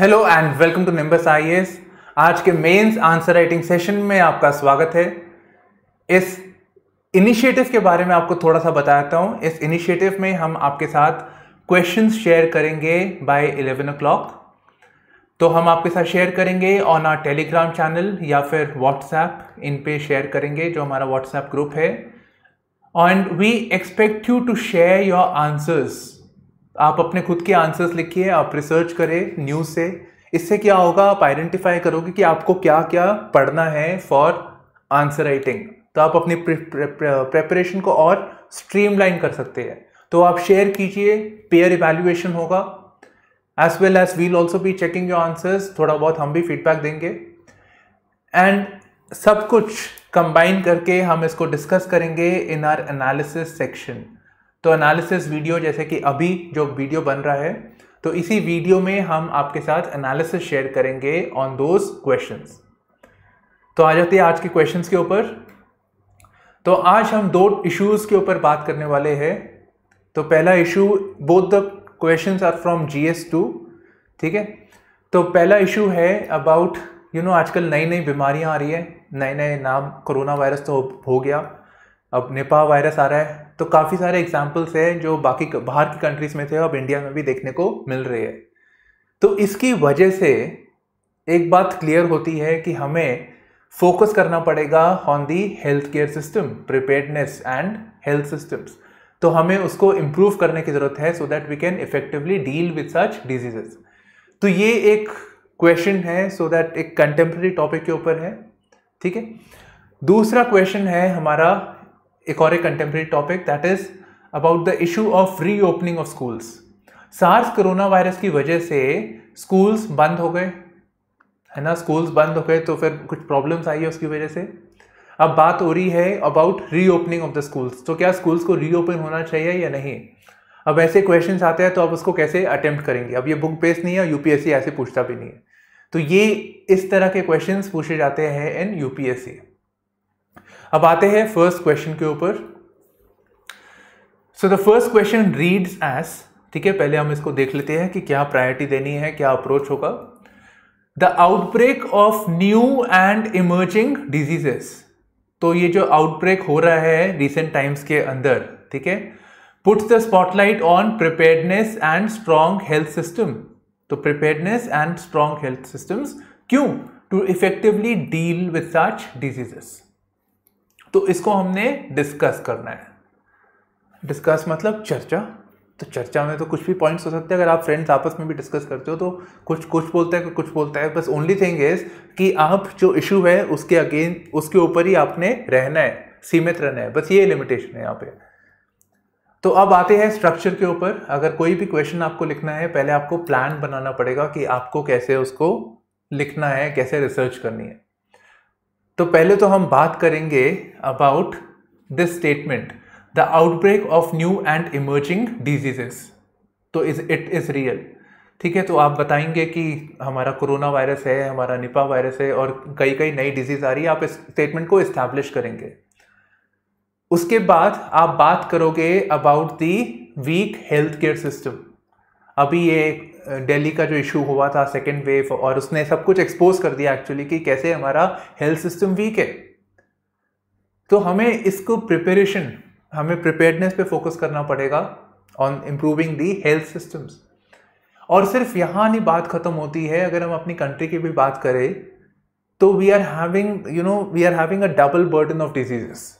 Hello and welcome to Nimbus I आज के mains answer writing session में आपका स्वागत है इस इनिशिएटिव के बारे में आपको थोड़ा सा बताता हूँ इस इनिशिएटिव में हम आपके साथ क्वेश्चंस शेयर करेंगे बाय इलेवन ओ तो हम आपके साथ शेयर करेंगे ऑन आर टेलीग्राम चैनल या फिर व्हाट्सएप इन पे शेयर करेंगे जो हमारा व्हाट्सएप ग्रुप है and we expect you to share your answers आप अपने खुद के आंसर्स लिखिए आप रिसर्च करें न्यूज़ से इससे क्या होगा आप आइडेंटिफाई करोगे कि आपको क्या क्या पढ़ना है फॉर आंसर राइटिंग तो आप अपनी प्रेपरेशन को और स्ट्रीमलाइन कर सकते हैं तो आप शेयर कीजिए पेयर इवेल्यूएशन होगा as well as we'll also be checking your answers थोड़ा बहुत हम भी फीडबैक देंगे एंड सब कुछ कंबाइन करके हम इसको डिस्कस करेंगे इन आर एनालिसिस सेक्शन तो एनालिसिस वीडियो जैसे कि अभी जो वीडियो बन रहा है तो इसी वीडियो में हम आपके साथ एनालिसिस शेयर करेंगे ऑन दोज क्वेश्चन तो आ जाते हैं आज के क्वेश्चन के ऊपर तो आज हम दो इश्यूज के ऊपर बात करने वाले हैं तो पहला issue both the question are from G S two ठीक है तो पहला इशू है अबाउट यू नो आजकल नई नई बीमारियां आ रही है नए नए नाम कोरोना वायरस तो हो गया अब निपा वायरस आ रहा है तो काफ़ी सारे एग्जाम्पल्स हैं जो बाकी बाहर की कंट्रीज़ में थे अब इंडिया में भी देखने को मिल रही है तो इसकी वजह से एक बात क्लियर होती है कि हमें फोकस करना पड़ेगा on the health care system preparedness and health systems तो हमें उसको इम्प्रूव करने की ज़रूरत है so that we can effectively deal with such diseases तो ये एक क्वेश्चन है सो so दैट एक कंटेम्प्रेरी टॉपिक के ऊपर है ठीक है दूसरा क्वेश्चन है हमारा एक और एक contemporary topic that is about the issue of reopening of schools SARS corona virus की वजह से स्कूल्स बंद हो गए है ना स्कूल्स बंद हो गए तो फिर कुछ प्रॉब्लम्स आई है उसकी वजह से अब बात हो रही है अबाउट री ओपनिंग ऑफ द स्कूल्स तो क्या स्कूल्स को री ओपन होना चाहिए या नहीं अब ऐसे क्वेश्चंस आते हैं तो आप उसको कैसे अटेम्प्ट करेंगे अब ये बुक बेस्ड नहीं है और यूपीएससी ऐसे पूछता भी नहीं है तो ये इस तरह के क्वेश्चंस पूछे जाते हैं इन यूपीएससी अब आते हैं फर्स्ट क्वेश्चन के ऊपर so the first question reads as ठीक है पहले हम इसको देख लेते हैं कि क्या प्रायोरिटी देनी है क्या अप्रोच होगा the outbreak of new and emerging diseases तो ये जो आउटब्रेक हो रहा है रिसेंट टाइम्स के अंदर ठीक है puts the spotlight on preparedness and strong health system तो preparedness and strong health systems क्यों to effectively deal with such diseases तो इसको हमने डिस्कस करना है डिस्कस मतलब चर्चा तो चर्चा में तो कुछ भी पॉइंट्स हो सकते हैं अगर आप फ्रेंड्स आपस में भी डिस्कस करते हो तो कुछ कुछ बोलते हैं कुछ बोलता है बस ओनली थिंग इज कि आप जो इशू है उसके अगेन उसके ऊपर ही आपने रहना है सीमित रहना है बस ये लिमिटेशन है यहाँ पे तो अब आते हैं स्ट्रक्चर के ऊपर अगर कोई भी क्वेश्चन आपको लिखना है पहले आपको प्लान बनाना पड़ेगा कि आपको कैसे उसको लिखना है कैसे रिसर्च करनी है तो पहले तो हम बात करेंगे about this statement the outbreak of new and emerging diseases तो इज इट इज़ रियल ठीक है तो आप बताएंगे कि हमारा कोरोना वायरस है हमारा निपा वायरस है और कई कई नई डिजीज़ आ रही है आप इस स्टेटमेंट को इस्टेब्लिश करेंगे उसके बाद आप बात करोगे about the weak health care system अभी ये दिल्ली का जो इशू हुआ था सेकेंड वेव और उसने सब कुछ एक्सपोज कर दिया एक्चुअली कि कैसे हमारा हेल्थ सिस्टम वीक है तो हमें इसको प्रिपरेशन हमें प्रिपेयर्डनेस पे फोकस करना पड़ेगा on improving the health systems और सिर्फ यहाँ नहीं बात ख़त्म होती है अगर हम अपनी कंट्री की भी बात करें तो we are having you know we are having a double burden of diseases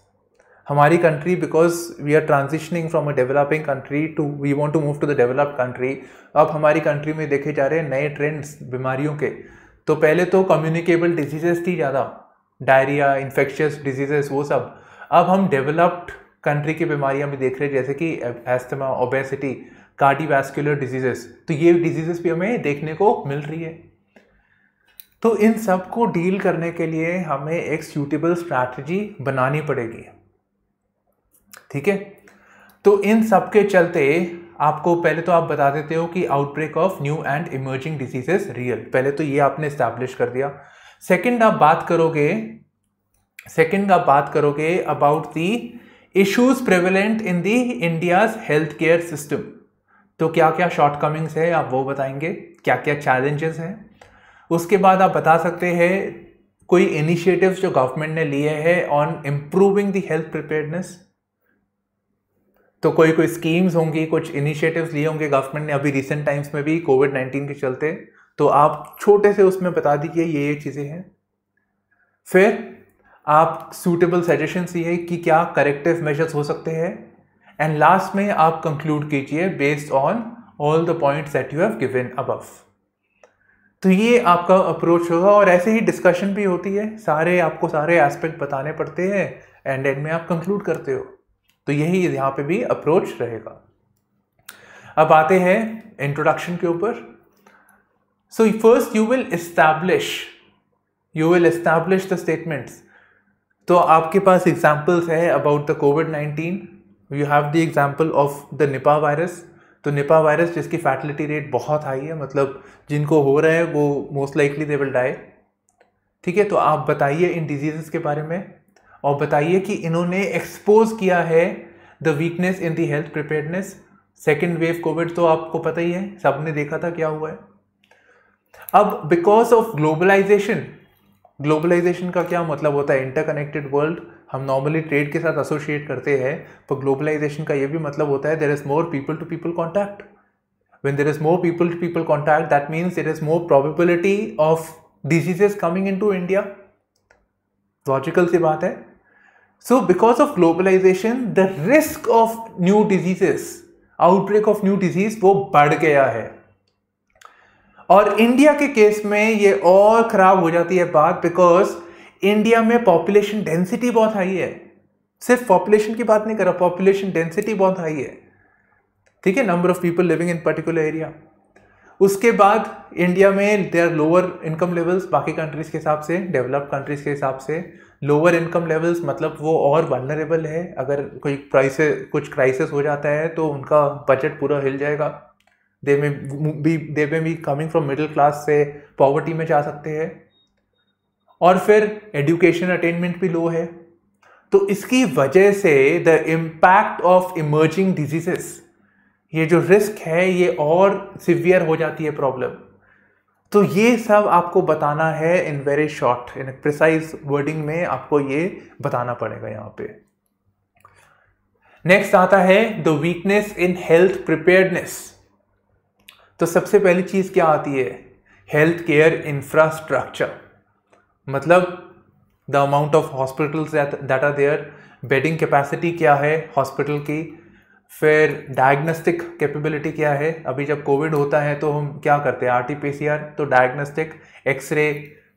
हमारी country because we are transitioning from a developing country to we want to move to the developed country अब हमारी country में देखे जा रहे हैं नए trends बीमारियों के तो पहले तो कम्युनिकेबल डिजीजेस थी ज़्यादा डायरिया इन्फेक्शियस डिजीजेस वो सब अब हम डेवलप्ड कंट्री की बीमारियां भी देख रहे हैं जैसे कि एस्थमा ओबेसिटी कार्डियोवैस्कुलर डिजीजेस तो ये डिजीजेस भी हमें देखने को मिल रही है तो इन सब को डील करने के लिए हमें एक सूटेबल स्ट्रैटेजी बनानी पड़ेगी ठीक है तो इन सब के चलते आपको पहले तो आप बता देते हो कि outbreak of new and emerging diseases real पहले तो ये आपने इस्टेब्लिश कर दिया सेकंड आप बात करोगे सेकंड आप बात करोगे about the issues prevalent in the India's health care system तो क्या क्या शॉर्टकमिंग्स है आप वो बताएंगे क्या क्या चैलेंजेस हैं उसके बाद आप बता सकते हैं कोई इनिशिएटिव्स जो गवर्नमेंट ने लिए हैं on improving the health preparedness तो कोई कोई स्कीम्स होंगी कुछ इनिशिएटिव्स लिए होंगे गवर्नमेंट ने अभी रिसेंट टाइम्स में भी कोविड नाइन्टीन के चलते तो आप छोटे से उसमें बता दीजिए ये ये चीज़ें हैं फिर आप सूटेबल सजेशन ये कि क्या करेक्टिव मेजर्स हो सकते हैं एंड लास्ट में आप कंक्लूड कीजिए based on all the points that you have given above तो ये आपका अप्रोच होगा और ऐसे ही डिस्कशन भी होती है सारे आपको सारे एस्पेक्ट बताने पड़ते हैं एंड एंड में आप कंक्लूड करते हो तो यही यहाँ पे भी अप्रोच रहेगा अब आते हैं इंट्रोडक्शन के ऊपर so first you will establish you will establish the statements तो आपके पास एग्जाम्पल्स है about the COVID nineteen you have the example of the Nipah virus तो निपा वायरस जिसकी फैटलिटी रेट बहुत हाई है मतलब जिनको हो रहा है वो most likely they will die ठीक है तो आप बताइए इन डिजीज़ के बारे में और बताइए कि इन्होंने एक्सपोज किया है the weakness in the health preparedness second wave COVID तो आपको पता ही है सबने देखा था क्या हुआ है अब बिकॉज ऑफ ग्लोबलाइजेशन ग्लोबलाइजेशन का क्या मतलब होता है इंटरकनेक्टेड वर्ल्ड हम नॉर्मली ट्रेड के साथ एसोशिएट करते हैं पर तो ग्लोबलाइजेशन का ये भी मतलब होता है there is more people to people contact when there is more people to people contact that means there is more probability of diseases coming in to India logical सी बात है So because of globalization, the risk of new diseases, outbreak of new disease वो बढ़ गया है और India के case में ये और ख़राब हो जाती है बात बिकॉज इंडिया में पॉपुलेशन डेंसिटी बहुत हाई है सिर्फ पॉपुलेशन की बात नहीं कर रहा पॉपुलेशन डेंसिटी बहुत हाई है ठीक है number of people living in particular area उसके बाद इंडिया में they are lower income levels बाकी कंट्रीज़ के हिसाब से डेवलप्ड कंट्रीज़ के हिसाब से लोअर इनकम लेवल्स मतलब वो और वनरेबल है अगर कोई क्राइसिस कुछ क्राइसिस हो जाता है तो उनका बजट पूरा हिल जाएगा दे maybe they maybe coming from middle class से पॉवर्टी में जा सकते हैं और फिर एडुकेशन अटेनमेंट भी लो है तो इसकी वजह से the impact of emerging diseases ये जो रिस्क है ये और सिवियर हो जाती है प्रॉब्लम तो ये सब आपको बताना है in very short in precise wording में आपको ये बताना पड़ेगा यहाँ पे नेक्स्ट आता है the weakness in health preparedness तो सबसे पहली चीज क्या आती है हेल्थ केयर इंफ्रास्ट्रक्चर मतलब the amount of hospitals that are there bedding capacity क्या है हॉस्पिटल की फिर डायग्नोस्टिक कैपेबिलिटी क्या है अभी जब कोविड होता है तो हम क्या करते हैं आर टी तो डायग्नोस्टिक एक्सरे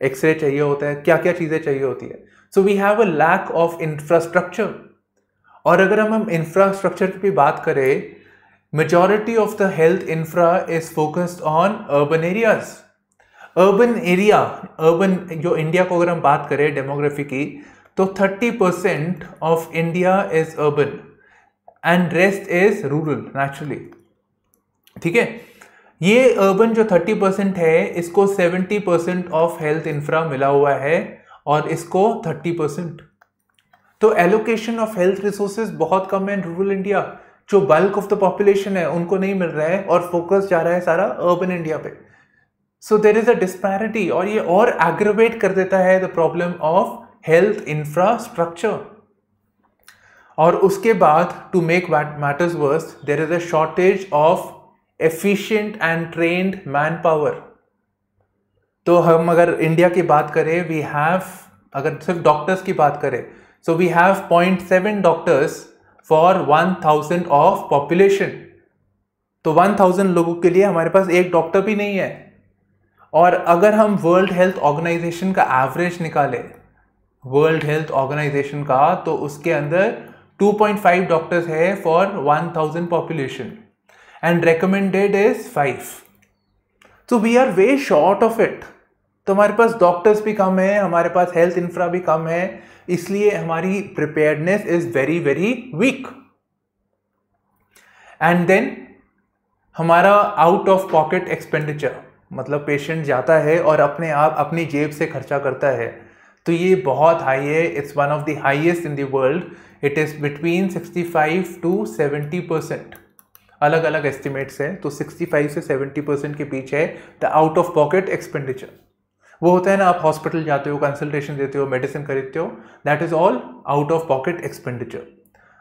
एक्सरे चाहिए होता है क्या क्या चीज़ें चाहिए होती है so we have a lack of infrastructure और अगर हम हम इंफ्रास्ट्रक्चर की भी बात करें majority of the health infra is focused on urban areas urban area urban जो इंडिया को अगर हम बात करें डेमोग्राफी की तो thirty percent of India is urban and rest is rural naturally ठीक है ये अर्बन जो थर्टी परसेंट है इसको seventy percent of health infra मिला हुआ है और इसको थर्टी परसेंट तो एलोकेशन ऑफ हेल्थ रिसोर्सेज बहुत कम है रूरल इंडिया जो बल्क ऑफ द पॉपुलेशन है उनको नहीं मिल रहा है और फोकस जा रहा है सारा अर्बन इंडिया पे सो देर इज अ डिस्पैरिटी और ये और एग्रवेट कर देता है the problem of health infrastructure और उसके बाद to make matters worse there is a shortage of efficient and trained manpower तो हम अगर इंडिया की बात करें वी हैव अगर सिर्फ डॉक्टर्स की बात करें so we have point seven doctors for one thousand of population तो वन थाउजेंड लोगों के लिए हमारे पास एक डॉक्टर भी नहीं है और अगर हम वर्ल्ड हेल्थ ऑर्गेनाइजेशन का एवरेज निकालें वर्ल्ड हेल्थ ऑर्गेनाइजेशन का तो उसके अंदर 2.5 डॉक्टर्स है one 1000 population and recommended is five so we are way short of it तो हमारे पास डॉक्टर्स भी कम है हमारे पास हेल्थ इंफ्रा भी कम है इसलिए हमारी preparedness is very very weak and then हमारा आउट ऑफ पॉकेट एक्सपेंडिचर मतलब पेशेंट जाता है और अपने आप अपनी जेब से खर्चा करता है तो ये बहुत हाई है it's one of the highest in the world it is between 65 to 70 percent अलग अलग एस्टिमेट्स हैं तो 65 से 70 परसेंट के पीछे है the out of pocket expenditure वो होता है ना आप हॉस्पिटल जाते हो कंसल्टेशन देते हो मेडिसिन खरीदते हो that is all out of pocket expenditure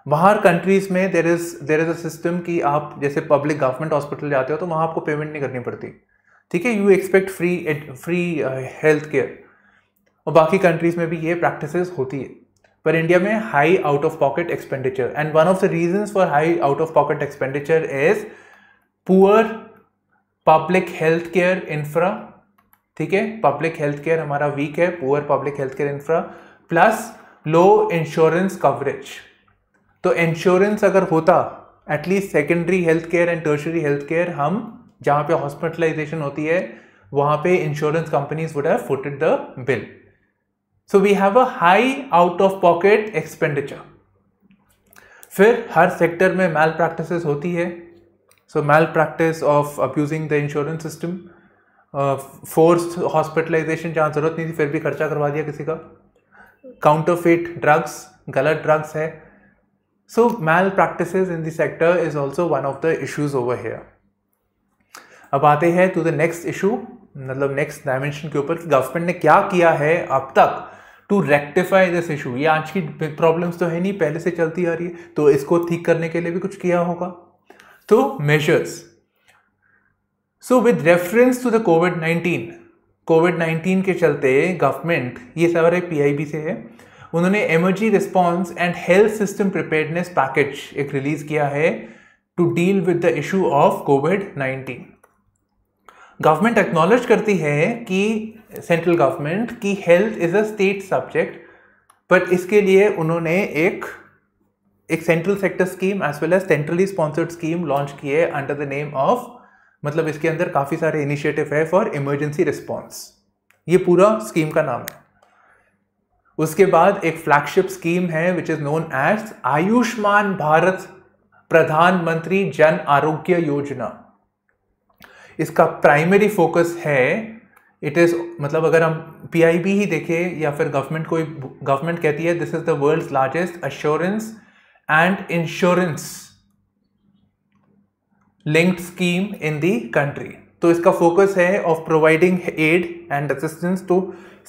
बाहर कंट्रीज़ में there is there is a system कि आप जैसे पब्लिक गवर्नमेंट हॉस्पिटल जाते हो तो वहाँ आपको पेमेंट नहीं करनी पड़ती ठीक है you expect free free health care और बाकी कंट्रीज़ में भी ये प्रैक्टिसेस होती है पर इंडिया में high out of pocket expenditure and one of the reason for high out of pocket expenditure is poor public health care infra ठीक है पब्लिक हेल्थ केयर हमारा वीक है poor public health care infra plus low insurance coverage तो insurance अगर होता at least secondary health care and tertiary health care हम जहाँ पे हॉस्पिटलाइजेशन होती है वहाँ पे insurance companies would have footed the bill so we have a high out of pocket expenditure फिर हर सेक्टर में मैल प्रैक्टिस होती है so malpractice of abusing the insurance system force hospitalization जहाँ ज़रूरत नहीं थी फिर भी खर्चा करवा दिया किसी का काउंटर फिट ड्रग्स गलत ड्रग्स है so malpractice in the sector is also one of the issues over here अब आते हैं टू द नेक्स्ट इशू मतलब नेक्स्ट डायमेंशन के ऊपर कि गवर्नमेंट ने क्या किया है अब तक टू रेक्टिफाई दिस इशू ये आज की प्रॉब्लम्स तो है नहीं पहले से चलती आ रही है तो इसको ठीक करने के लिए भी कुछ किया होगा तो measures so with reference to the COVID nineteen COVID nineteen के चलते गवर्नमेंट ये सारे पीआईबी से है उन्होंने emergency response and health system preparedness package एक रिलीज किया है to deal with the issue of COVID nineteen government acknowledge करती है कि सेंट्रल गवर्नमेंट की health is a state subject but इसके लिए उन्होंने एक एक central sector scheme as well as centrally sponsored scheme launch की है अंडर द नेम ऑफ मतलब इसके अंदर काफ़ी सारे इनिशिएटिव है फॉर इमरजेंसी रिस्पॉन्स ये पूरा स्कीम का नाम है उसके बाद एक फ्लैगशिप स्कीम है which is known as Ayushman Bharat Pradhan Mantri Jan Arogya Yojana इसका प्राइमरी फोकस है इट इज़ मतलब अगर हम पीआईबी ही देखें या फिर गवर्नमेंट कोई गवर्नमेंट कहती है this is the world's largest assurance and insurance linked scheme in the country तो इसका फोकस है of providing aid and assistance to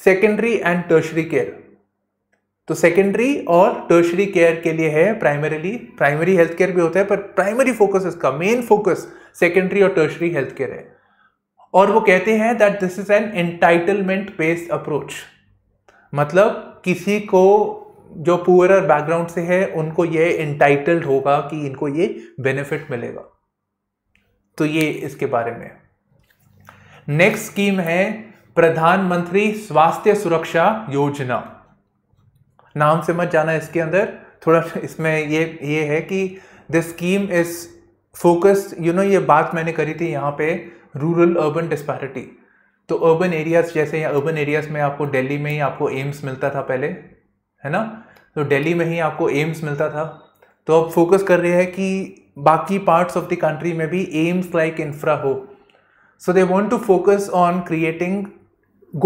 secondary and tertiary care तो सेकेंडरी और टर्शरी केयर के लिए है प्राइमरीली प्राइमरी हेल्थ केयर भी होता है पर प्राइमरी फोकस इसका मेन फोकस सेकेंडरी और टर्शरी हेल्थ केयर है और वो कहते हैं that this is an entitlement based approach मतलब किसी को जो पुअर बैकग्राउंड से है उनको ये इंटाइटल्ड होगा कि इनको ये बेनिफिट मिलेगा तो ये इसके बारे में नेक्स्ट स्कीम है प्रधानमंत्री स्वास्थ्य सुरक्षा योजना नाम से मत जाना इसके अंदर थोड़ा इसमें ये ये है कि the scheme is focused you know ये बात मैंने करी थी यहाँ पे रूरल अर्बन डिस्पैरिटी तो अर्बन एरियाज जैसे अर्बन एरियाज में आपको दिल्ली में ही आपको एम्स मिलता था पहले है ना तो दिल्ली में ही आपको एम्स मिलता था तो अब फोकस कर रहे हैं कि बाकी पार्ट्स ऑफ द कंट्री में भी एम्स लाइक इंफ्रा हो so they want to focus on creating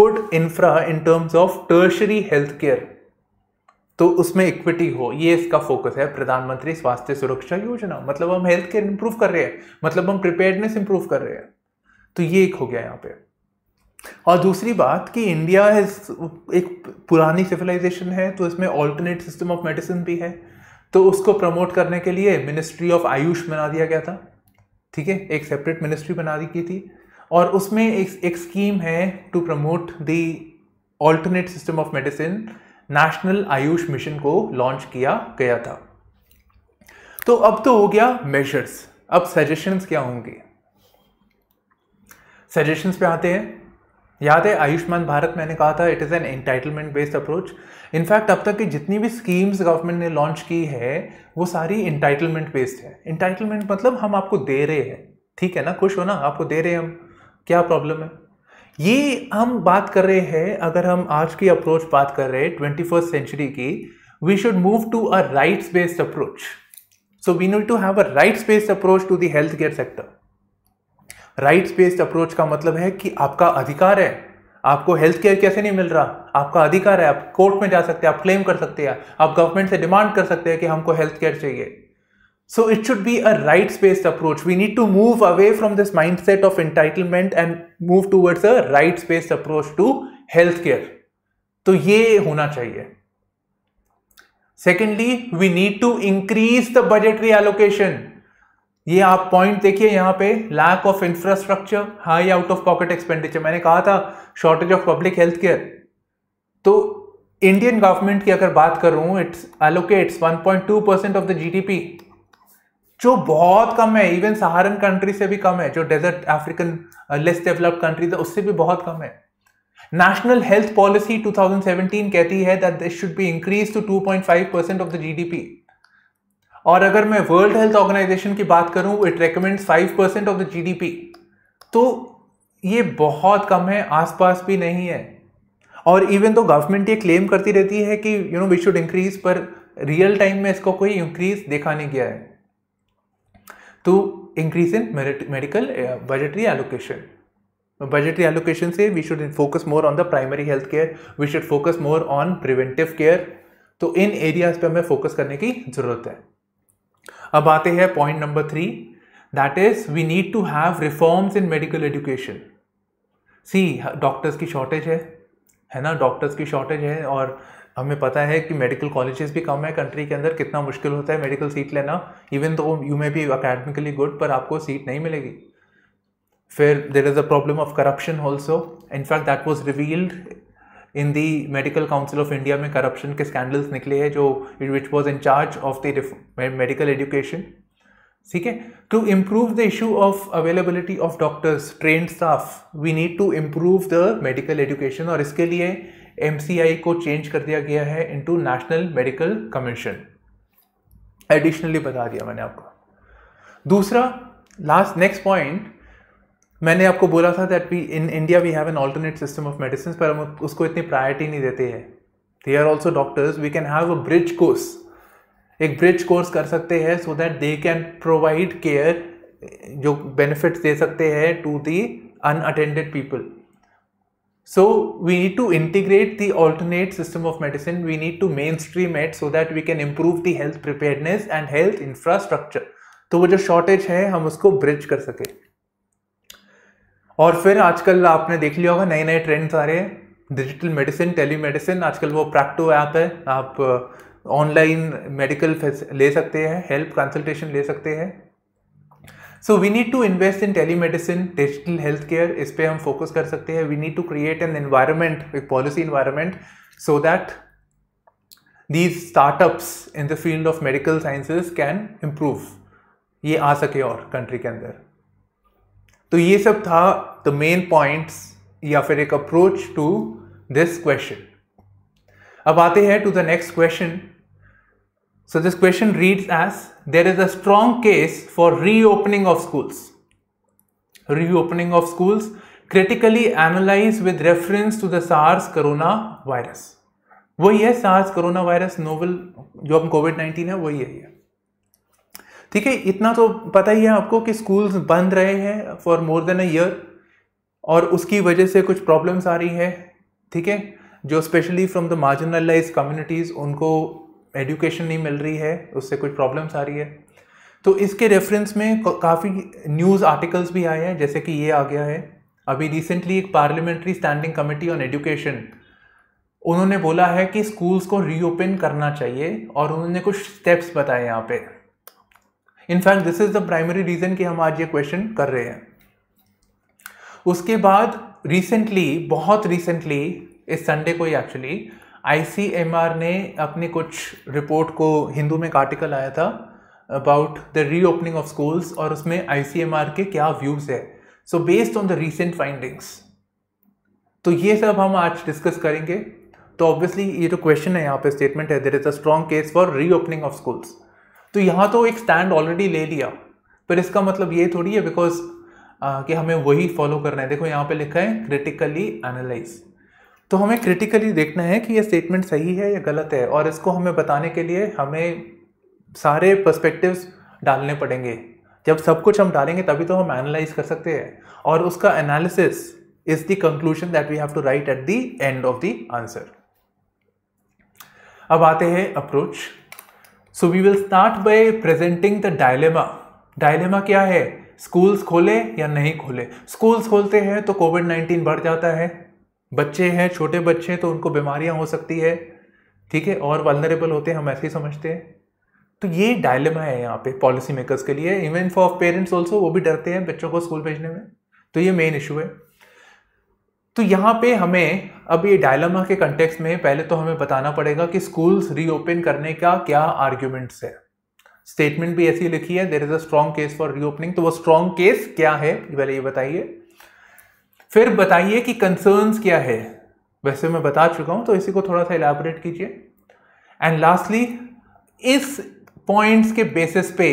good infra in terms of tertiary health care तो उसमें इक्विटी हो ये इसका फोकस है प्रधानमंत्री स्वास्थ्य सुरक्षा योजना मतलब हम हेल्थ केयर इंप्रूव कर रहे हैं मतलब हम प्रिपेयरनेस इंप्रूव कर रहे हैं तो ये एक हो गया यहाँ पे और दूसरी बात कि इंडिया एक पुरानी सिविलाइजेशन है तो इसमें ऑल्टरनेट सिस्टम ऑफ मेडिसिन भी है तो उसको प्रमोट करने के लिए मिनिस्ट्री ऑफ आयुष बना दिया गया था ठीक है एक सेपरेट मिनिस्ट्री बना दी गई थी और उसमें एक एक स्कीम है to promote the alternate system of medicine national AYUSH mission को लॉन्च किया गया था तो अब तो हो गया मेजर्स अब सजेशंस क्या होंगे सजेशंस पे आते हैं याद है आयुष्मान भारत मैंने कहा था it is an entitlement based approach in fact अब तक की जितनी भी स्कीम्स गवर्नमेंट ने लॉन्च की है वो सारी इंटाइटलमेंट बेस्ड है इंटाइटलमेंट मतलब हम आपको दे रहे हैं ठीक है ना खुश हो ना आपको दे रहे हैं हम क्या प्रॉब्लम है ये हम बात कर रहे हैं अगर हम आज की अप्रोच बात कर रहे हैं ट्वेंटी फर्स्ट सेंचुरी की we should move to a rights based approach so we need to have a rights based approach to the health care sector rights based approach का मतलब है कि आपका अधिकार है आपको हेल्थ केयर कैसे नहीं मिल रहा आपका अधिकार है आप कोर्ट में जा सकते हैं आप क्लेम कर सकते हैं आप गवर्नमेंट से डिमांड कर सकते हैं कि हमको हेल्थ केयर चाहिए So it should be a rights-based approach. We need to move away from this mindset of entitlement and move towards a rights-based approach to healthcare. तो ये होना चाहिए secondly we need to increase the budgetary allocation ये आप point देखिए यहाँ पे lack of infrastructure high out of pocket expenditure मैंने कहा था shortage of public health care तो इंडियन गवर्नमेंट की अगर बात करूं its allocates 1.2 percent of the GDP जो बहुत कम है इवन सहारन कंट्री से भी कम है जो desert African less developed countries है उससे भी बहुत कम है नेशनल हेल्थ पॉलिसी 2017 कहती है that this should be increase to 2.5 percent of the GDP और अगर मैं वर्ल्ड हेल्थ ऑर्गेनाइजेशन की बात करूं it recommends 5 percent of the GDP तो ये बहुत कम है आसपास भी नहीं है और इवन तो गवर्नमेंट ये क्लेम करती रहती है कि you know we should increase पर रियल टाइम में इसको कोई इंक्रीज देखा नहीं गया है to increase in medical uh, budgetary allocation. Budgetary allocation say we should focus more on the primary health care, we should focus more on preventive care. तो इन areas पे हमें फोकस करने की जरूरत है अब आते हैं point number three that is we need to have reforms in medical education see doctors की शॉर्टेज है है ना डॉक्टर्स की शॉर्टेज है और हमें पता है कि मेडिकल कॉलेजेस भी कम है कंट्री के अंदर कितना मुश्किल होता है मेडिकल सीट लेना even though you may be academically good पर आपको सीट नहीं मिलेगी फिर there is a problem of corruption also in fact that was revealed in the Medical Council of India में करप्शन के स्कैंडल्स निकले हैं जो which was in charge of the medical education ठीक है to improve the issue of availability of doctors train staff we need to improve the medical education और इसके लिए एम को चेंज कर दिया गया है into National Medical Commission additionally बता दिया मैंने आपको दूसरा लास्ट नेक्स्ट पॉइंट मैंने आपको बोला था that we in India we have an alternate system of medicine पर हम उसको इतनी प्रायोरिटी नहीं देते हैं they are also doctors we can have a bridge course एक ब्रिज कोर्स कर सकते हैं so that they can provide care जो बेनिफिट्स दे सकते हैं to the unattended people So we need to integrate the alternate system of medicine. We need to mainstream it so that we can improve the health preparedness and health infrastructure. तो वो जो shortage है हम उसको bridge कर सके और फिर आजकल आपने देख लिया होगा नए नए ट्रेंड्स आ रहे हैं डिजिटल मेडिसिन टेली मेडिसिन आजकल वो प्रैक्टो ऐप है आप ऑनलाइन मेडिकल ले सकते हैं हेल्प कंसल्टेशन ले सकते हैं so we need to invest in telemedicine digital health care इस पर हम फोकस कर सकते हैं we need to create an environment एक policy environment so that these startups in the field of medical sciences can improve ये आ सके और कंट्री के अंदर तो ये सब था द मेन पॉइंट्स या फिर एक अप्रोच टू दिस क्वेश्चन अब आते हैं to the next question So this question reads as there is a strong case for reopening of schools. Reopening of schools critically analyze with reference to the SARS corona virus. वही है SARS corona virus novel जो हम Covid nineteen है वही है ये ठीक है इतना तो पता ही है आपको कि स्कूल्स बंद रहे हैं for more than a year और उसकी वजह से कुछ प्रॉब्लम्स आ रही है ठीक है जो specially from the marginalise communities उनको एडुकेशन नहीं मिल रही है उससे कुछ प्रॉब्लम्स आ रही है तो इसके रेफरेंस में काफ़ी न्यूज़ आर्टिकल्स भी आए हैं जैसे कि ये आ गया है अभी रिसेंटली एक parliamentary standing committee on education उन्होंने बोला है कि स्कूल्स को रीओपन करना चाहिए और उन्होंने कुछ स्टेप्स बताए यहाँ पे in fact this is the primary reason कि हम आज ये क्वेश्चन कर रहे हैं उसके बाद रिसेंटली बहुत रिसेंटली इस संडे को ही एक्चुअली आई ने अपनी कुछ रिपोर्ट को हिंदू में एक आर्टिकल आया था about the reopening of schools और उसमें आई के क्या व्यूज़ है so based on the recent findings तो ये सब हम आज डिस्कस करेंगे तो ऑब्वियसली ये जो क्वेश्चन है यहाँ पे स्टेटमेंट है there is a strong case for reopening of schools तो यहाँ तो एक स्टैंड ऑलरेडी ले लिया पर इसका मतलब ये थोड़ी है बिकॉज कि हमें वही फॉलो करना है देखो यहाँ पे लिखा है क्रिटिकली एनालाइज तो हमें क्रिटिकली देखना है कि ये स्टेटमेंट सही है या गलत है और इसको हमें बताने के लिए हमें सारे पर्सपेक्टिव्स डालने पड़ेंगे जब सब कुछ हम डालेंगे तभी तो हम एनालाइज कर सकते हैं और उसका analysis is the conclusion that we have to write at the end of the answer अब आते हैं approach so we will start by presenting the dilemma dilemma क्या है स्कूल्स खोले या नहीं खोले स्कूल्स खोलते हैं तो कोविड नाइन्टीन बढ़ जाता है बच्चे हैं छोटे बच्चे हैं तो उनको बीमारियां हो सकती है ठीक है और वालनरेबल होते हैं हम ऐसे ही समझते हैं तो ये डायलेमा है यहाँ पे पॉलिसी मेकर्स के लिए इवन फॉर पेरेंट्स ऑल्सो वो भी डरते हैं बच्चों को स्कूल भेजने में तो ये मेन इशू है तो यहाँ पे हमें अब ये डायलमा के कंटेक्स में पहले तो हमें बताना पड़ेगा कि स्कूल्स रीओपन करने का क्या आर्ग्यूमेंट्स है स्टेटमेंट भी ऐसी लिखी है there is a strong case for reopening तो वो स्ट्रॉन्ग केस क्या है पहले ये बताइए फिर बताइए कि कंसर्न्स क्या है वैसे मैं बता चुका हूं तो इसी को थोड़ा सा इलाबरेट कीजिए एंड लास्टली इस पॉइंट्स के बेसिस पे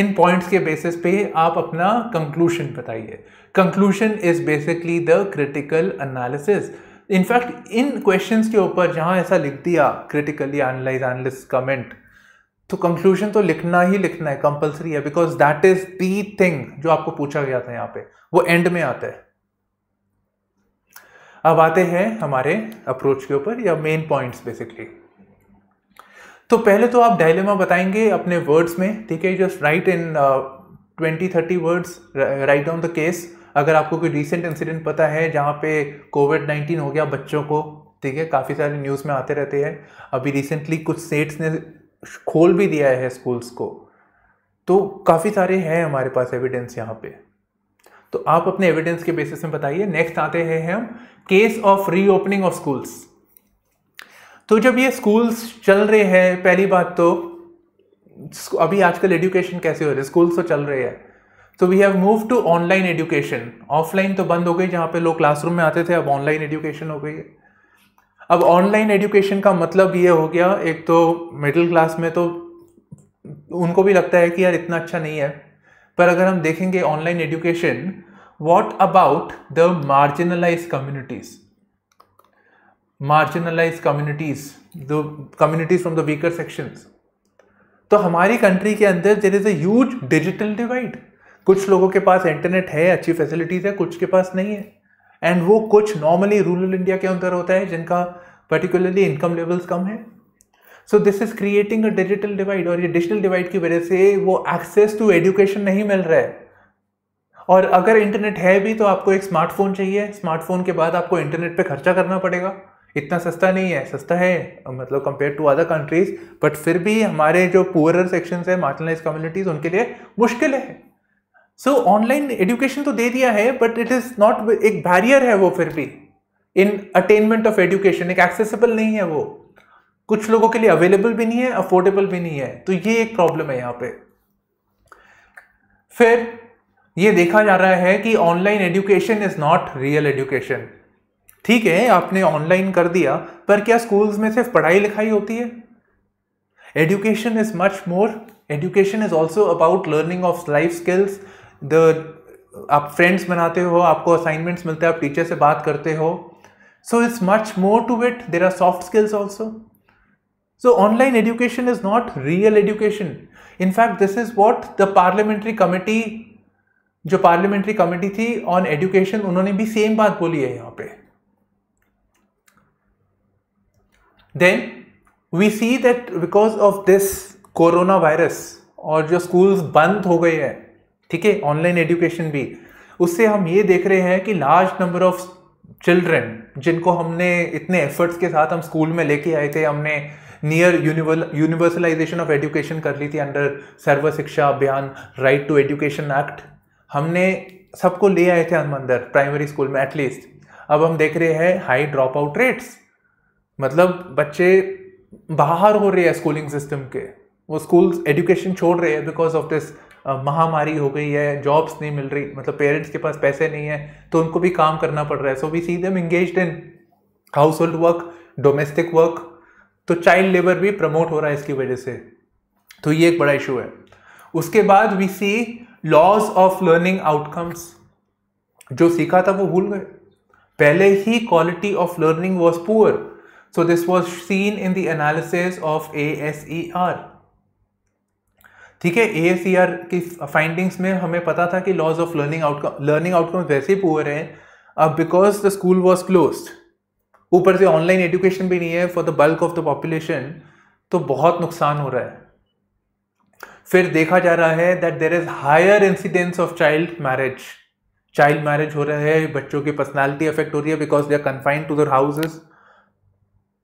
इन पॉइंट्स के बेसिस पे आप अपना कंक्लूशन बताइए conclusion is basically the critical analysis in fact इन क्वेश्चंस के ऊपर जहां ऐसा लिख दिया क्रिटिकली एनालाइज एनालिस्ट कमेंट तो कंक्लूजन तो लिखना ही लिखना है कंपलसरी है because that is the thing जो आपको पूछा गया था यहाँ पे वो एंड में आता है अब आते हैं हमारे अप्रोच के ऊपर या मेन पॉइंट्स बेसिकली तो पहले तो आप डायलेमा बताएंगे अपने वर्ड्स में ठीक है just write in twenty thirty words write down the case अगर आपको कोई रिसेंट इंसिडेंट पता है जहाँ पे कोविड नाइन्टीन हो गया बच्चों को ठीक है काफ़ी सारे न्यूज़ में आते रहते हैं अभी रिसेंटली कुछ स्टेट्स ने खोल भी दिया है स्कूल्स को तो काफ़ी सारे हैं हमारे पास एविडेंस यहाँ पे तो आप अपने एविडेंस के बेसिस में बताइए नेक्स्ट आते हैं हम case of reopening of schools तो जब ये स्कूल्स चल रहे हैं पहली बात तो अभी आजकल एजुकेशन कैसे हो रही है स्कूल्स तो चल रहे है तो we have move to online education offline तो बंद हो गई जहाँ पे लोग क्लासरूम में आते थे अब ऑनलाइन एजुकेशन हो गई है अब ऑनलाइन एजुकेशन का मतलब ये हो गया एक तो मिडिल क्लास में तो उनको भी लगता है कि यार इतना अच्छा नहीं है पर अगर हम देखेंगे online education what about the marginalized communities marginalized communities the communities from the weaker sections तो हमारी कंट्री के अंदर there is a digital divide कुछ लोगों के पास इंटरनेट है अच्छी फैसिलिटीज़ है कुछ के पास नहीं है एंड वो कुछ नॉर्मली रूरल इंडिया के अंदर होता है जिनका पर्टिकुलरली इनकम लेवल्स कम है so this is creating a digital divide और ये डिजिटल डिवाइड की वजह से वो एक्सेस टू एजुकेशन नहीं मिल रहा है और अगर इंटरनेट है भी तो आपको एक स्मार्टफोन चाहिए स्मार्टफोन के बाद आपको इंटरनेट पे खर्चा करना पड़ेगा इतना सस्ता नहीं है सस्ता है मतलब compare to other countries but फिर भी हमारे जो पुअरर सेक्शंस है मार्जिनलाइज कम्युनिटीज उनके लिए मुश्किल है सो ऑनलाइन एजुकेशन तो दे दिया है बट इट इज़ नॉट एक बैरियर है वो फिर भी इन अटेनमेंट ऑफ एजुकेशन एक एक्सेसिबल नहीं है वो कुछ लोगों के लिए अवेलेबल भी नहीं है अफोर्डेबल भी नहीं है तो ये एक प्रॉब्लम है यहाँ पे फिर ये देखा जा रहा है कि online education is not real education ठीक है आपने ऑनलाइन कर दिया पर क्या स्कूल्स में सिर्फ पढ़ाई लिखाई होती है education is much more education is also about learning of life skills the आप फ्रेंड्स बनाते हो आपको असाइनमेंट्स मिलते हैं आप टीचर से बात करते हो so it's much more to it there are soft skills also so online education is not real education in fact this is what the parliamentary parliamentary जो पार्लियामेंट्री कमेटी थी ऑन एजुकेशन उन्होंने भी सेम बात बोली है यहां पे then we see that because of this coronavirus और जो स्कूल्स बंद हो गए हैं ठीक है ऑनलाइन एजुकेशन भी उससे हम ये देख रहे हैं कि लार्ज नंबर ऑफ चिल्ड्रन जिनको हमने इतने एफर्ट्स के साथ हम स्कूल में लेके आए थे हमने नियर यूनिवर्सलाइजेशन ऑफ एजुकेशन कर ली थी अंडर सर्व शिक्षा अभियान राइट टू एजुकेशन एक्ट हमने सबको ले आए थे हम अंदर प्राइमरी स्कूल में एटलीस्ट अब हम देख रहे हैं हाई ड्रॉप आउट रेट्स मतलब बच्चे बाहर हो रहे हैं स्कूलिंग सिस्टम के वो स्कूल एजुकेशन छोड़ रहे हैं बिकॉज ऑफ दिस महामारी हो गई है जॉब्स नहीं मिल रही मतलब पेरेंट्स के पास पैसे नहीं है तो उनको भी काम करना पड़ रहा है so we see them engage in household work domestic work तो चाइल्ड लेबर भी प्रमोट हो रहा है इसकी वजह से तो ये एक बड़ा इशू है उसके बाद we see loss of learning outcomes जो सीखा था वो भूल गए पहले ही quality of learning was poor so this was seen in the analysis of A S E R ठीक है ए एस ई आर की फाइंडिंग्स में हमें पता था कि loss of learning outcome learning outcome वैसे पुअर है अब because the school was close ऊपर से ऑनलाइन एजुकेशन भी नहीं है for the bulk of the population तो बहुत नुकसान हो रहा है फिर देखा जा रहा है that there is higher incidence of child marriage child marriage हो रहा है बच्चों की पर्सनैलिटी अफेक्ट हो रही है because they are confined to their houses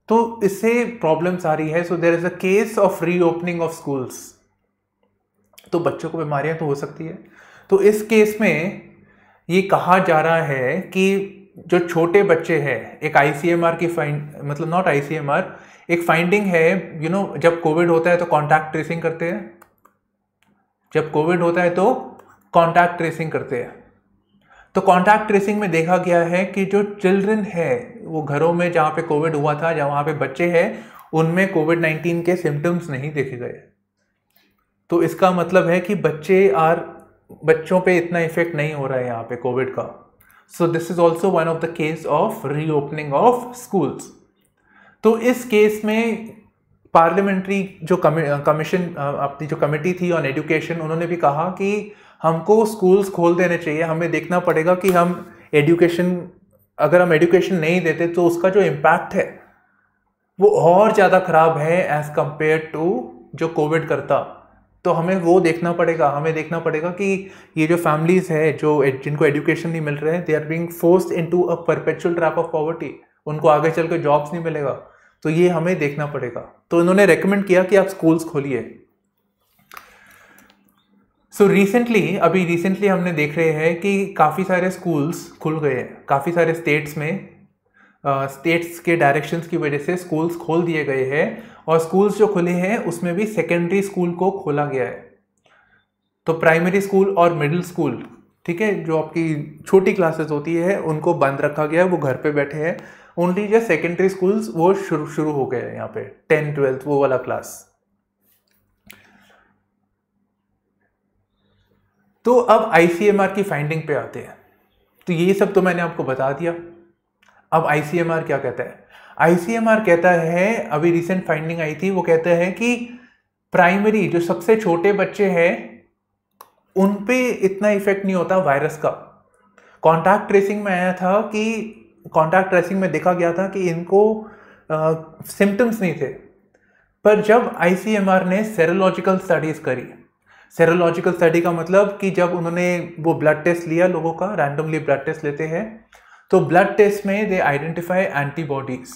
तो इससे प्रॉब्लम्स आ रही है so there is a case of reopening of schools तो बच्चों को बीमारियां तो हो सकती है तो इस केस में ये कहा जा रहा है कि जो छोटे बच्चे हैं एक आई की फाइंड मतलब नॉट आई एक फाइंडिंग है यू you नो know, जब कोविड होता है तो कॉन्टैक्ट ट्रेसिंग करते हैं जब कोविड होता है तो कॉन्टैक्ट ट्रेसिंग करते हैं तो कॉन्टैक्ट ट्रेसिंग में देखा गया है कि जो चिल्ड्रन है वो घरों में जहाँ पे कोविड हुआ था जहाँ वहाँ पे बच्चे हैं उनमें कोविड नाइन्टीन के सिम्टम्स नहीं देखे गए तो इसका मतलब है कि बच्चे आर बच्चों पे इतना इफेक्ट नहीं हो रहा है यहाँ पे कोविड का so this is also one of the case of reopening of schools तो इस केस में पार्लियामेंट्री जो कमीशन अपनी जो कमेटी थी ऑन एजुकेशन उन्होंने भी कहा कि हमको स्कूल्स खोल देने चाहिए हमें देखना पड़ेगा कि हम एजुकेशन अगर हम एजुकेशन नहीं देते तो उसका जो इम्पैक्ट है वो और ज़्यादा ख़राब है एज़ कम्पेयर टू जो कोविड करता तो हमें वो देखना पड़ेगा हमें देखना पड़ेगा कि ये जो फैमिलीज़ है जो जिनको एजुकेशन नहीं मिल रहा है they are being force into a perpetual trap of poverty उनको आगे चल के जॉब्स नहीं मिलेगा तो ये हमें देखना पड़ेगा तो इन्होंने रेकमेंड किया कि आप स्कूल्स खोलिए सो रिसेंटली अभी रिसेंटली हमने देख रहे हैं कि काफ़ी सारे स्कूल्स खुल गए हैं काफ़ी सारे स्टेट्स में स्टेट्स uh, के डायरेक्शंस की वजह से स्कूल्स खोल दिए गए हैं और स्कूल्स जो खुले हैं उसमें भी सेकेंडरी स्कूल को खोला गया है तो प्राइमरी स्कूल और मिडिल स्कूल ठीक है जो आपकी छोटी क्लासेस होती है उनको बंद रखा गया है वो घर पे बैठे हैं ओनली जो सेकेंडरी स्कूल्स वो शुरू शुरू हो गए यहाँ पे टेन ट्वेल्थ वो वाला क्लास तो अब आईसीएमआर की फाइंडिंग पे आते हैं तो ये सब तो मैंने आपको बता दिया अब आईसीएमआर क्या कहता है आईसीएमआर कहता है अभी रिसेंट फाइंडिंग आई थी वो कहता है कि प्राइमरी जो सबसे छोटे बच्चे हैं उन पे इतना इफेक्ट नहीं होता वायरस का कॉन्टैक्ट ट्रेसिंग में आया था कि कॉन्टैक्ट ट्रेसिंग में देखा गया था कि इनको सिम्टम्स नहीं थे पर जब आई ने सेरोलॉजिकल स्टडीज़ करी सेरोलॉजिकल स्टडी का मतलब कि जब उन्होंने वो ब्लड टेस्ट लिया लोगों का रैंडमली ब्लड टेस्ट लेते हैं तो ब्लड टेस्ट में दे आइडेंटिफाई एंटीबॉडीज़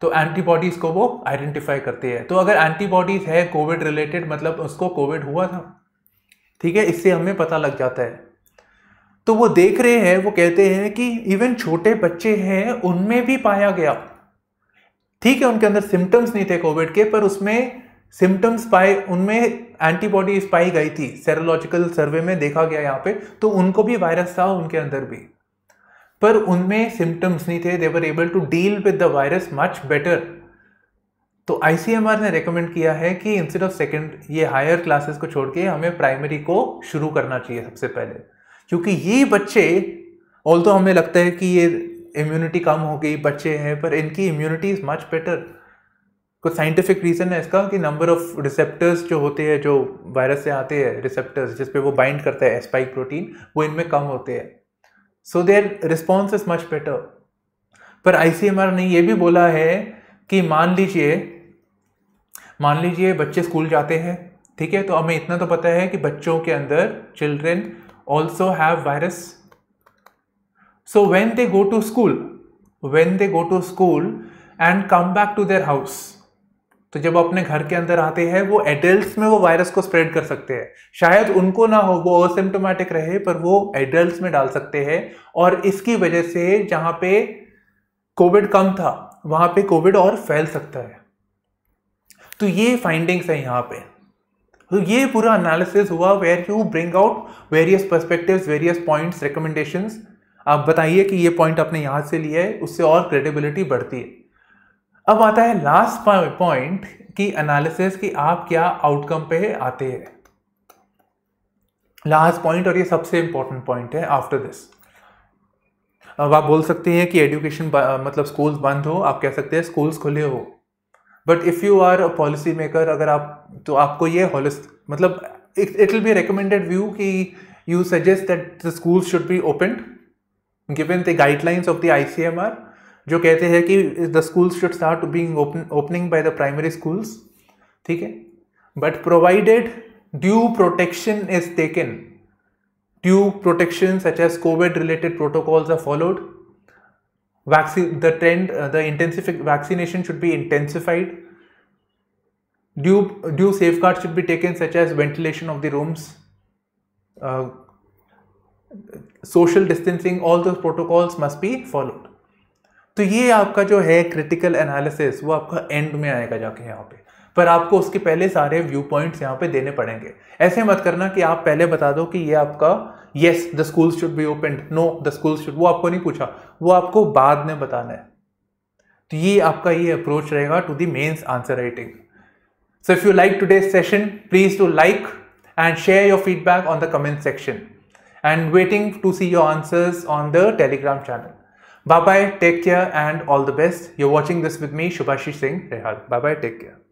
तो एंटीबॉडीज़ को वो आइडेंटिफाई करते हैं तो अगर एंटीबॉडीज़ है कोविड रिलेटेड मतलब उसको कोविड हुआ था ठीक है इससे हमें पता लग जाता है तो वो देख रहे हैं वो कहते हैं कि इवन छोटे बच्चे हैं उनमें भी पाया गया ठीक है उनके अंदर सिम्टम्स नहीं थे कोविड के पर उसमें सिम्टम्स पाए उनमें एंटीबॉडीज पाई गई थी सेरोलॉजिकल सर्वे में देखा गया यहाँ पे तो उनको भी वायरस था उनके अंदर भी पर उनमें सिम्टम्स नहीं थे they were able to deal with the virus much better तो आईसीएमआर ने रेकमेंड किया है कि इंस्टेड ऑफ सेकेंड ये हायर क्लासेस को छोड़ के हमें प्राइमरी को शुरू करना चाहिए सबसे पहले क्योंकि ये बच्चे ऑल तो हमें लगता है कि ये इम्यूनिटी कम हो गई बच्चे हैं पर इनकी इम्यूनिटी इज़ मच बेटर कुछ साइंटिफिक रीज़न है इसका कि नंबर ऑफ रिसेप्टर्स जो होते हैं जो वायरस से आते हैं रिसेप्टर्स जिस पे वो बाइंड करता है स्पाइक प्रोटीन वो इनमें कम होते हैं so their response is much better पर आई ने ये भी बोला है कि मान लीजिए मान लीजिए बच्चे स्कूल जाते हैं ठीक है तो हमें इतना तो पता है कि बच्चों के अंदर children also have virus so when they go to school when they go to school and come back to their house तो जब अपने घर के अंदर आते हैं वो एडल्ट में वो वायरस को स्प्रेड कर सकते हैं शायद उनको ना हो वो असिम्टोमेटिक रहे पर वो एडल्ट में डाल सकते हैं और इसकी वजह से जहाँ पे कोविड कम था वहाँ पे कोविड और फैल सकता है तो ये फाइंडिंग्स है यहाँ पे तो ये पूरा एनालिसिस हुआ where you bring out various perspectives various points recommendations आप बताइए कि ये पॉइंट आपने यहाँ से लिया है उससे और क्रेडिबिलिटी बढ़ती है अब आता है लास्ट पॉइंट की एनालिसिस कि आप क्या आउटकम पे आते हैं लास्ट पॉइंट और ये सबसे इंपॉर्टेंट पॉइंट है आफ्टर दिस अब आप बोल सकते हैं कि एजुकेशन मतलब स्कूल्स बंद हो आप कह सकते हैं स्कूल्स खुले हो but if you are a policy maker अगर आप तो आपको ये हॉलिस्ट मतलब it will be recommended view कि you suggest that the schools should be opened given the guidelines of the ICMR जो कहते हैं कि the schools should start being opening by the primary schools ठीक है but provided due protection is taken due protection such as Covid related protocols are followed vaccine the trend the intensify vaccination should be intensified Due, due safeguards should be taken such as ventilation of the rooms, uh, social distancing, all those protocols must be followed. तो ये आपका जो है critical analysis वो आपका and में आएगा जाके यहाँ पे पर आपको उसके पहले सारे व्यू पॉइंट्स यहाँ पे देने पड़ेंगे ऐसे मत करना कि आप पहले बता दो कि ये आपका yes the school should be open no the school should वो आपको नहीं पूछा वो आपको बाद में बताना है तो ये आपका ये अप्रोच रहेगा to the mains answer writing So if you like today's session, please do like and share your feedback on the comment section and waiting to see your answers on the Telegram channel. Bye bye, take care and all the best. You're watching this with me, Shubhashi Singh Rehal. Bye bye, take care.